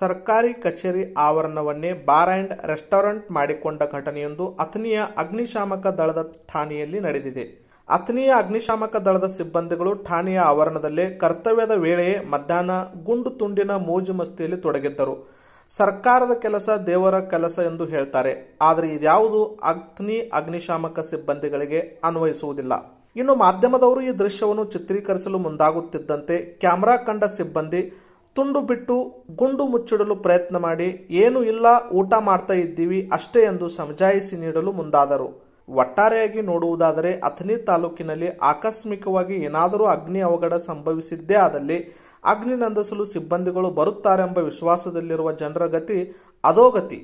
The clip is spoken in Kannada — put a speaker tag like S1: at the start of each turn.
S1: ಸರ್ಕಾರಿ ಕಚೇರಿ ಆವರಣವನ್ನೇ ಬಾರ್ ಆ್ಯಂಡ್ ರೆಸ್ಟೋರೆಂಟ್ ಮಾಡಿಕೊಂಡ ಘಟನೆಯೊಂದು ಅಥನಿಯ ಅಗ್ನಿಶಾಮಕ ದಳದ ಠಾಣೆಯಲ್ಲಿ ನಡೆದಿದೆ ಅಥನಿಯ ಅಗ್ನಿಶಾಮಕ ದಳದ ಸಿಬ್ಬಂದಿಗಳು ಠಾಣೆಯ ಆವರಣದಲ್ಲೇ ಕರ್ತವ್ಯದ ವೇಳೆಯೇ ಮಧ್ಯಾಹ್ನ ಗುಂಡು ತುಂಡಿನ ಮೋಜು ಮಸ್ತಿಯಲ್ಲಿ ತೊಡಗಿದ್ದರು ಸರ್ಕಾರದ ಕೆಲಸ ದೇವರ ಕೆಲಸ ಎಂದು ಹೇಳ್ತಾರೆ ಆದರೆ ಇದ್ಯಾವುದು ಅಗ್ನಿ ಅಗ್ನಿಶಾಮಕ ಸಿಬ್ಬಂದಿಗಳಿಗೆ ಅನ್ವಯಿಸುವುದಿಲ್ಲ ಇನ್ನು ಮಾಧ್ಯಮದವರು ಈ ದೃಶ್ಯವನ್ನು ಚಿತ್ರೀಕರಿಸಲು ಮುಂದಾಗುತ್ತಿದ್ದಂತೆ ಕ್ಯಾಮೆರಾ ಕಂಡ ಸಿಬ್ಬಂದಿ ತುಂಡು ಬಿಟ್ಟು ಗುಂಡು ಮುಚ್ಚಿಡಲು ಪ್ರಯತ್ನ ಮಾಡಿ ಏನು ಇಲ್ಲ ಊಟ ಮಾಡ್ತಾ ಇದ್ದೀವಿ ಅಷ್ಟೇ ಎಂದು ಸಮಜಾಯಿಸಿ ನೀಡಲು ಮುಂದಾದರು ಒಟ್ಟಾರೆಯಾಗಿ ನೋಡುವುದಾದರೆ ಅಥಣಿ ತಾಲೂಕಿನಲ್ಲಿ ಆಕಸ್ಮಿಕವಾಗಿ ಏನಾದರೂ ಅಗ್ನಿ ಅವಘಡ ಸಂಭವಿಸಿದ್ದೇ ಆದಲ್ಲಿ ಅಗ್ನಿ ನಂದಿಸಲು ಸಿಬ್ಬಂದಿಗಳು ಬರುತ್ತಾರೆಂಬ ವಿಶ್ವಾಸದಲ್ಲಿರುವ ಜನರ ಗತಿ ಅದೋಗತಿ